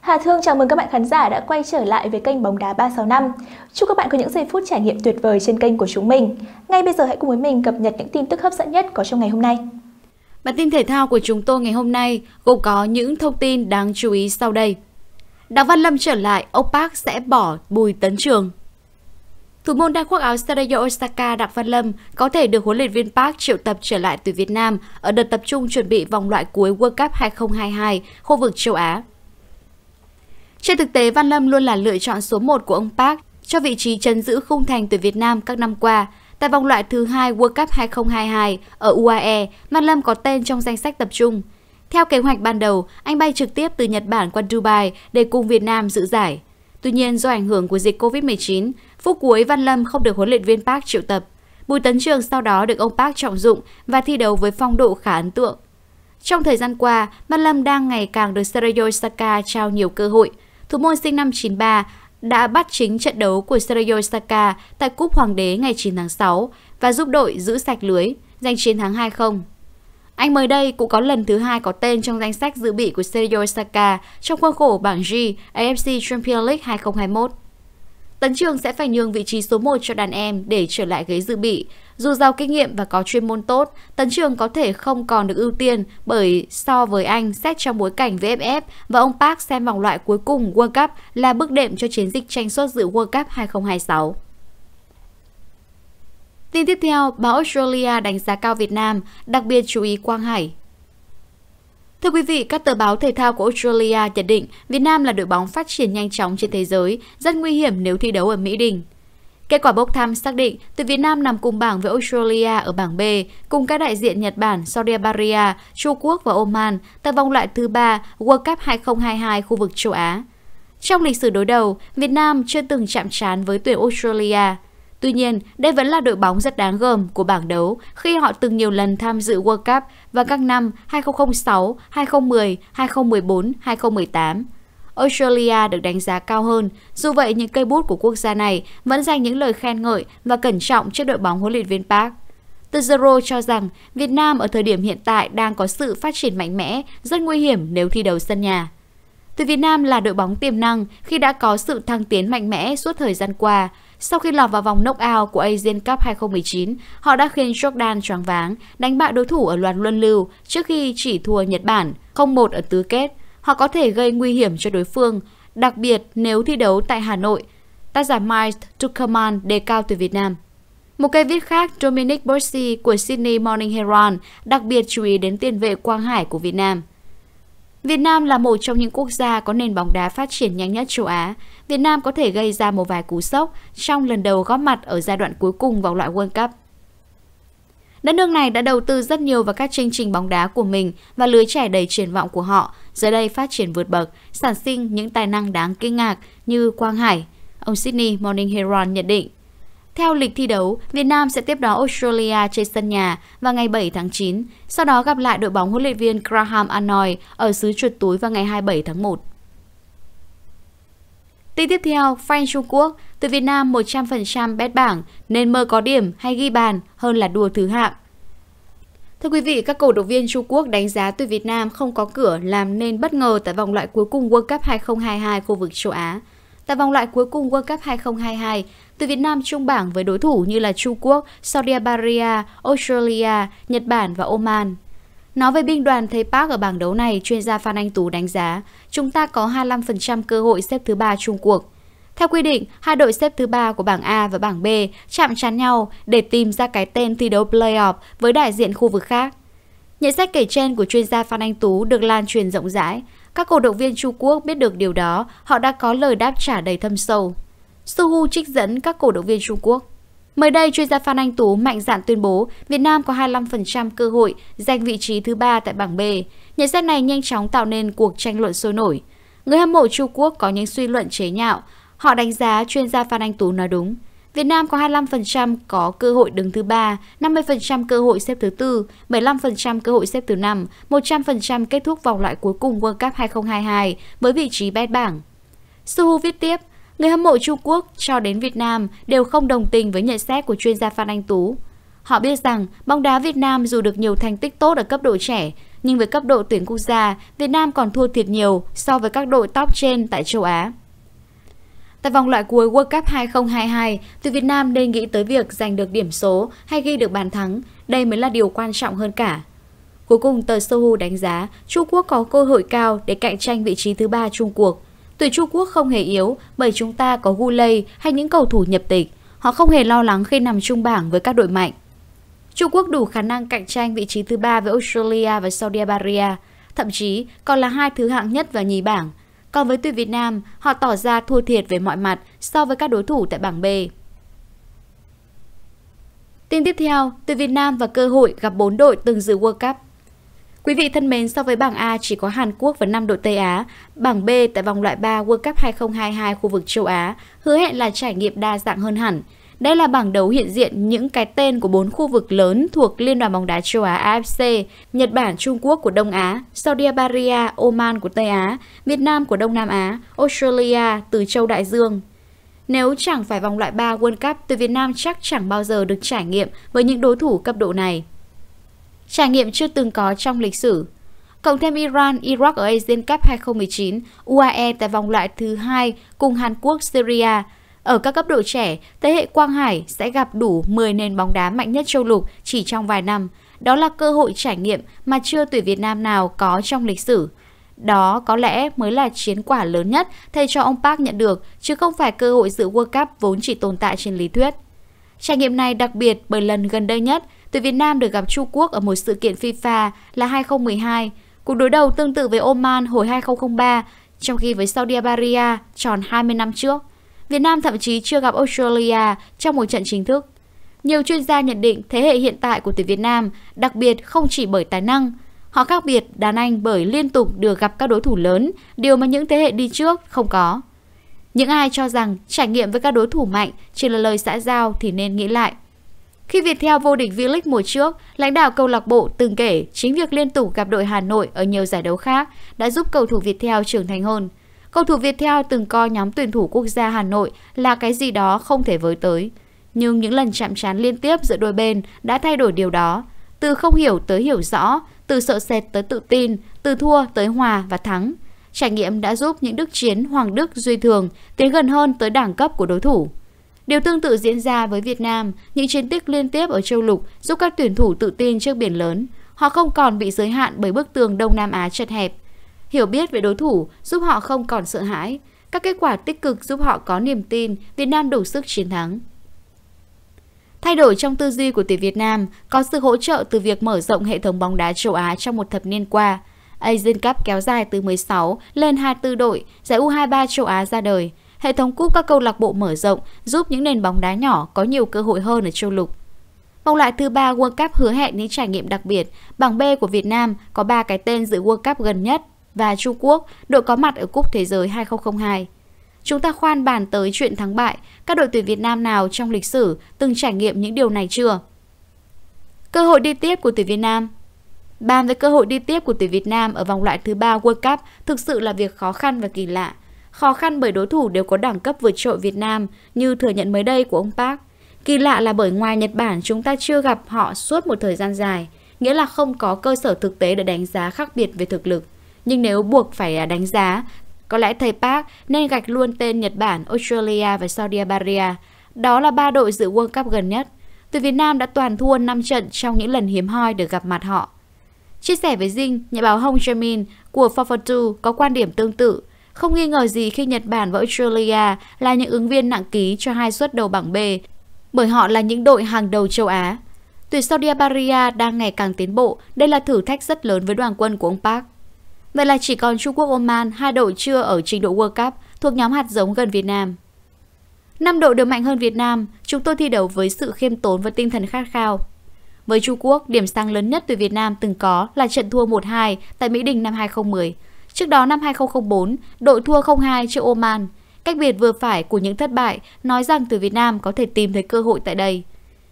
Hà Thương chào mừng các bạn khán giả đã quay trở lại với kênh Bóng đá 365. Chúc các bạn có những giây phút trải nghiệm tuyệt vời trên kênh của chúng mình. Ngay bây giờ hãy cùng với mình cập nhật những tin tức hấp dẫn nhất có trong ngày hôm nay. Bản tin thể thao của chúng tôi ngày hôm nay gồm có những thông tin đáng chú ý sau đây. Đặng Văn Lâm trở lại, ông Park sẽ bỏ Bùi Tấn Trường. Thủ môn đa khoác áo Sarayo Osaka Đặng Văn Lâm có thể được huấn luyện viên Park triệu tập trở lại từ Việt Nam ở đợt tập trung chuẩn bị vòng loại cuối World Cup 2022 khu vực châu Á. Trên thực tế, Văn Lâm luôn là lựa chọn số 1 của ông Park cho vị trí chấn giữ khung thành tuyển Việt Nam các năm qua. Tại vòng loại thứ hai World Cup 2022 ở UAE, Văn Lâm có tên trong danh sách tập trung. Theo kế hoạch ban đầu, anh bay trực tiếp từ Nhật Bản qua Dubai để cùng Việt Nam dự giải. Tuy nhiên, do ảnh hưởng của dịch COVID-19, phút cuối Văn Lâm không được huấn luyện viên Park triệu tập. Bùi Tấn Trường sau đó được ông Park trọng dụng và thi đấu với phong độ khá ấn tượng. Trong thời gian qua, Văn Lâm đang ngày càng được sergio Saka trao nhiều cơ hội – thủ môn sinh năm 93 đã bắt chính trận đấu của Sergio Osaka tại Cúp Hoàng đế ngày 9 tháng 6 và giúp đội giữ sạch lưới, giành chiến thắng 2-0. Anh mới đây cũng có lần thứ hai có tên trong danh sách dự bị của Sergio Osaka trong khuôn khổ bảng G AFC Champions League 2021. Tấn Trường sẽ phải nhường vị trí số 1 cho đàn em để trở lại ghế dự bị. Dù giàu kinh nghiệm và có chuyên môn tốt, Tấn Trường có thể không còn được ưu tiên bởi so với anh xét trong bối cảnh VFF và ông Park xem vòng loại cuối cùng World Cup là bước đệm cho chiến dịch tranh suất dự World Cup 2026. Tin tiếp theo, báo Australia đánh giá cao Việt Nam, đặc biệt chú ý Quang Hải. Thưa quý vị, các tờ báo thể thao của Australia nhận định Việt Nam là đội bóng phát triển nhanh chóng trên thế giới, rất nguy hiểm nếu thi đấu ở Mỹ Đình. Kết quả bốc thăm xác định tuyển Việt Nam nằm cùng bảng với Australia ở bảng B, cùng các đại diện Nhật Bản, Saudi Arabia, Trung Quốc và Oman tại vòng loại thứ ba World Cup 2022 khu vực châu Á. Trong lịch sử đối đầu, Việt Nam chưa từng chạm trán với tuyển Australia. Tuy nhiên, đây vẫn là đội bóng rất đáng gờm của bảng đấu khi họ từng nhiều lần tham dự World Cup vào các năm 2006, 2010, 2014, 2018. Australia được đánh giá cao hơn, dù vậy những cây bút của quốc gia này vẫn dành những lời khen ngợi và cẩn trọng trước đội bóng huấn luyện viên Park. Tờ Zero cho rằng Việt Nam ở thời điểm hiện tại đang có sự phát triển mạnh mẽ, rất nguy hiểm nếu thi đấu sân nhà. Từ Việt Nam là đội bóng tiềm năng khi đã có sự thăng tiến mạnh mẽ suốt thời gian qua, sau khi lọt vào vòng knockout của Asian Cup 2019, họ đã khiến Jordan choáng váng, đánh bại đối thủ ở loạt luân lưu trước khi chỉ thua Nhật Bản 0-1 ở tứ kết. Họ có thể gây nguy hiểm cho đối phương, đặc biệt nếu thi đấu tại Hà Nội. Tác giả Mike Tuckerman đề cao từ Việt Nam. Một cây viết khác, Dominic Bercy của Sydney Morning Herald đặc biệt chú ý đến tiền vệ Quang Hải của Việt Nam. Việt Nam là một trong những quốc gia có nền bóng đá phát triển nhanh nhất châu Á. Việt Nam có thể gây ra một vài cú sốc trong lần đầu góp mặt ở giai đoạn cuối cùng vòng loại World Cup. Đất nước này đã đầu tư rất nhiều vào các chương trình bóng đá của mình và lưới trẻ đầy triển vọng của họ giờ đây phát triển vượt bậc, sản sinh những tài năng đáng kinh ngạc như Quang Hải. Ông Sydney Morning Herald nhận định. Theo lịch thi đấu, Việt Nam sẽ tiếp đón Australia trên sân nhà vào ngày 7 tháng 9, sau đó gặp lại đội bóng huấn luyện viên Graham Arnold ở xứ chuột túi vào ngày 27 tháng 1. Tin tiếp theo, fan Trung Quốc từ Việt Nam 100% bét bảng nên mơ có điểm hay ghi bàn hơn là đùa thứ hạng. Thưa quý vị, các cổ động viên Trung Quốc đánh giá tuyển Việt Nam không có cửa làm nên bất ngờ tại vòng loại cuối cùng World Cup 2022 khu vực châu Á. Tại vòng loại cuối cùng World Cup 2022, từ Việt Nam trung bảng với đối thủ như là Trung Quốc, Saudi Arabia, Australia, Nhật Bản và Oman. Nói về binh đoàn thầy Park ở bảng đấu này, chuyên gia Phan Anh Tú đánh giá, chúng ta có 25% cơ hội xếp thứ ba chung cuộc. Theo quy định, hai đội xếp thứ ba của bảng A và bảng B chạm trán nhau để tìm ra cái tên thi đấu playoff với đại diện khu vực khác. Nhận xét kể trên của chuyên gia Phan Anh Tú được lan truyền rộng rãi, các cổ động viên Trung Quốc biết được điều đó, họ đã có lời đáp trả đầy thâm sâu. Suhu trích dẫn các cổ động viên Trung Quốc. Mới đây, chuyên gia Phan Anh Tú mạnh dạn tuyên bố Việt Nam có 25% cơ hội giành vị trí thứ ba tại bảng B. Nhận xét này nhanh chóng tạo nên cuộc tranh luận sôi nổi. Người hâm mộ Trung Quốc có những suy luận chế nhạo. Họ đánh giá chuyên gia Phan Anh Tú nói đúng. Việt Nam có 25% có cơ hội đứng thứ 3, 50% cơ hội xếp thứ 4, 75% cơ hội xếp thứ 5, 100% kết thúc vòng loại cuối cùng World Cup 2022 với vị trí bét bảng. Suhu viết tiếp, người hâm mộ Trung Quốc cho đến Việt Nam đều không đồng tình với nhận xét của chuyên gia Phan Anh Tú. Họ biết rằng bóng đá Việt Nam dù được nhiều thành tích tốt ở cấp độ trẻ, nhưng với cấp độ tuyển quốc gia, Việt Nam còn thua thiệt nhiều so với các đội top trên tại châu Á. Tại vòng loại cuối World Cup 2022, tuyển Việt Nam nên nghĩ tới việc giành được điểm số hay ghi được bàn thắng, đây mới là điều quan trọng hơn cả. Cuối cùng, tờ Sohu đánh giá Trung Quốc có cơ hội cao để cạnh tranh vị trí thứ ba Trung cuộc. Tuyển Trung Quốc không hề yếu bởi chúng ta có Gu Gulay hay những cầu thủ nhập tịch. Họ không hề lo lắng khi nằm chung bảng với các đội mạnh. Trung Quốc đủ khả năng cạnh tranh vị trí thứ ba với Australia và Saudi Arabia, thậm chí còn là hai thứ hạng nhất và nhì bảng còn với tuyển Việt Nam, họ tỏ ra thua thiệt về mọi mặt so với các đối thủ tại bảng B. Tin tiếp theo, tuyển Việt Nam và cơ hội gặp 4 đội từng dự World Cup. Quý vị thân mến, so với bảng A chỉ có Hàn Quốc và 5 đội Tây Á, bảng B tại vòng loại 3 World Cup 2022 khu vực châu Á hứa hẹn là trải nghiệm đa dạng hơn hẳn – đây là bảng đấu hiện diện những cái tên của bốn khu vực lớn thuộc Liên đoàn bóng đá châu Á AFC, Nhật Bản, Trung Quốc của Đông Á, Saudi Arabia, Oman của Tây Á, Việt Nam của Đông Nam Á, Australia từ châu Đại Dương. Nếu chẳng phải vòng loại 3 World Cup thì Việt Nam chắc chẳng bao giờ được trải nghiệm với những đối thủ cấp độ này. Trải nghiệm chưa từng có trong lịch sử, cộng thêm Iran, Iraq ở Asian Cup 2019, UAE tại vòng loại thứ hai cùng Hàn Quốc, Syria ở các cấp độ trẻ, thế hệ Quang Hải sẽ gặp đủ 10 nền bóng đá mạnh nhất châu lục chỉ trong vài năm. Đó là cơ hội trải nghiệm mà chưa tuyển Việt Nam nào có trong lịch sử. Đó có lẽ mới là chiến quả lớn nhất thầy cho ông Park nhận được, chứ không phải cơ hội dự World Cup vốn chỉ tồn tại trên lý thuyết. Trải nghiệm này đặc biệt bởi lần gần đây nhất, tuyển Việt Nam được gặp Trung Quốc ở một sự kiện FIFA là 2012, cuộc đối đầu tương tự với Oman hồi 2003, trong khi với Saudi Arabia tròn 20 năm trước. Việt Nam thậm chí chưa gặp Australia trong một trận chính thức. Nhiều chuyên gia nhận định thế hệ hiện tại của tuyển Việt Nam đặc biệt không chỉ bởi tài năng, họ khác biệt đàn anh bởi liên tục được gặp các đối thủ lớn, điều mà những thế hệ đi trước không có. Những ai cho rằng trải nghiệm với các đối thủ mạnh chỉ là lời xã giao thì nên nghĩ lại. Khi Viettel vô địch V-League mùa trước, lãnh đạo câu lạc bộ từng kể chính việc liên tục gặp đội Hà Nội ở nhiều giải đấu khác đã giúp cầu thủ Viettel trưởng thành hơn. Cầu thủ Viettel từng coi nhóm tuyển thủ quốc gia Hà Nội là cái gì đó không thể với tới. Nhưng những lần chạm trán liên tiếp giữa đôi bên đã thay đổi điều đó. Từ không hiểu tới hiểu rõ, từ sợ sệt tới tự tin, từ thua tới hòa và thắng. Trải nghiệm đã giúp những đức chiến Hoàng Đức Duy Thường tiến gần hơn tới đẳng cấp của đối thủ. Điều tương tự diễn ra với Việt Nam, những chiến tích liên tiếp ở châu lục giúp các tuyển thủ tự tin trước biển lớn. Họ không còn bị giới hạn bởi bức tường Đông Nam Á chật hẹp hiểu biết về đối thủ giúp họ không còn sợ hãi. Các kết quả tích cực giúp họ có niềm tin Việt Nam đủ sức chiến thắng. Thay đổi trong tư duy của tuyển Việt Nam có sự hỗ trợ từ việc mở rộng hệ thống bóng đá châu Á trong một thập niên qua. Asian Cup kéo dài từ 16 lên 24 đội, giải U23 châu Á ra đời. Hệ thống cúp các câu lạc bộ mở rộng giúp những nền bóng đá nhỏ có nhiều cơ hội hơn ở châu lục. Vòng loại thứ ba World Cup hứa hẹn những trải nghiệm đặc biệt. Bảng B của Việt Nam có ba cái tên dự World Cup gần nhất và Trung Quốc, đội có mặt ở Cúp Thế giới 2002. Chúng ta khoan bàn tới chuyện thắng bại, các đội tuyển Việt Nam nào trong lịch sử từng trải nghiệm những điều này chưa? Cơ hội đi tiếp của tuyển Việt Nam Bàn về cơ hội đi tiếp của tuyển Việt Nam ở vòng loại thứ ba World Cup thực sự là việc khó khăn và kỳ lạ. Khó khăn bởi đối thủ đều có đẳng cấp vượt trội Việt Nam như thừa nhận mới đây của ông Park. Kỳ lạ là bởi ngoài Nhật Bản chúng ta chưa gặp họ suốt một thời gian dài, nghĩa là không có cơ sở thực tế để đánh giá khác biệt về thực lực. Nhưng nếu buộc phải à, đánh giá, có lẽ thầy Park nên gạch luôn tên Nhật Bản, Australia và Saudi Arabia. Đó là ba đội dự World Cup gần nhất. Từ Việt Nam đã toàn thua 5 trận trong những lần hiếm hoi được gặp mặt họ. Chia sẻ với Dinh, nhà báo Hong Jamin của Forfortu có quan điểm tương tự. Không nghi ngờ gì khi Nhật Bản và Australia là những ứng viên nặng ký cho hai suất đầu bảng B, bởi họ là những đội hàng đầu châu Á. Tuyển Saudi Arabia đang ngày càng tiến bộ, đây là thử thách rất lớn với đoàn quân của ông Park. Vậy là chỉ còn Trung Quốc Oman hai đội chưa ở trình độ World Cup thuộc nhóm hạt giống gần Việt Nam. Năm đội đều mạnh hơn Việt Nam, chúng tôi thi đấu với sự khiêm tốn và tinh thần khát khao. Với Trung Quốc, điểm sáng lớn nhất từ Việt Nam từng có là trận thua 1-2 tại Mỹ Đình năm 2010. Trước đó năm 2004, đội thua 0-2 trước Oman. Cách biệt vừa phải của những thất bại nói rằng từ Việt Nam có thể tìm thấy cơ hội tại đây.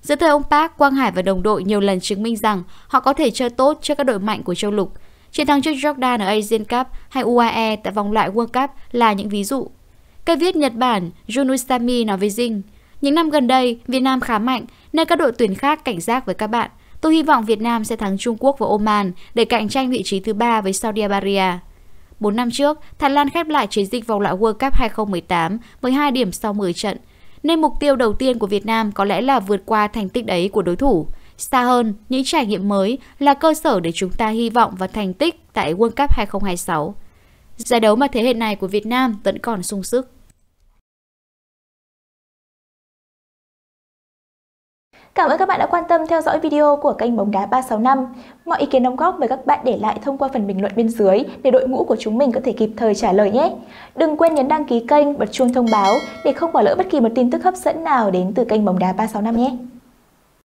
Giữa thời ông Park, Quang Hải và đồng đội nhiều lần chứng minh rằng họ có thể chơi tốt trước các đội mạnh của châu lục – Chiến thắng trước Jordan ở Asian Cup hay UAE tại vòng loại World Cup là những ví dụ. Cây viết Nhật Bản Junusami nói với Dinh, những năm gần đây, Việt Nam khá mạnh nên các đội tuyển khác cảnh giác với các bạn. Tôi hy vọng Việt Nam sẽ thắng Trung Quốc và Oman để cạnh tranh vị trí thứ ba với Saudi Arabia. 4 năm trước, Thái Lan khép lại chiến dịch vòng loại World Cup 2018 với 2 điểm sau 10 trận, nên mục tiêu đầu tiên của Việt Nam có lẽ là vượt qua thành tích ấy của đối thủ. Xa hơn, những trải nghiệm mới là cơ sở để chúng ta hy vọng vào thành tích tại World Cup 2026. Giải đấu mà thế hệ này của Việt Nam vẫn còn sung sức. Cảm ơn các bạn đã quan tâm theo dõi video của kênh Bóng đá 365. Mọi ý kiến đóng góp mời các bạn để lại thông qua phần bình luận bên dưới để đội ngũ của chúng mình có thể kịp thời trả lời nhé. Đừng quên nhấn đăng ký kênh, bật chuông thông báo để không bỏ lỡ bất kỳ một tin tức hấp dẫn nào đến từ kênh Bóng đá 365 nhé.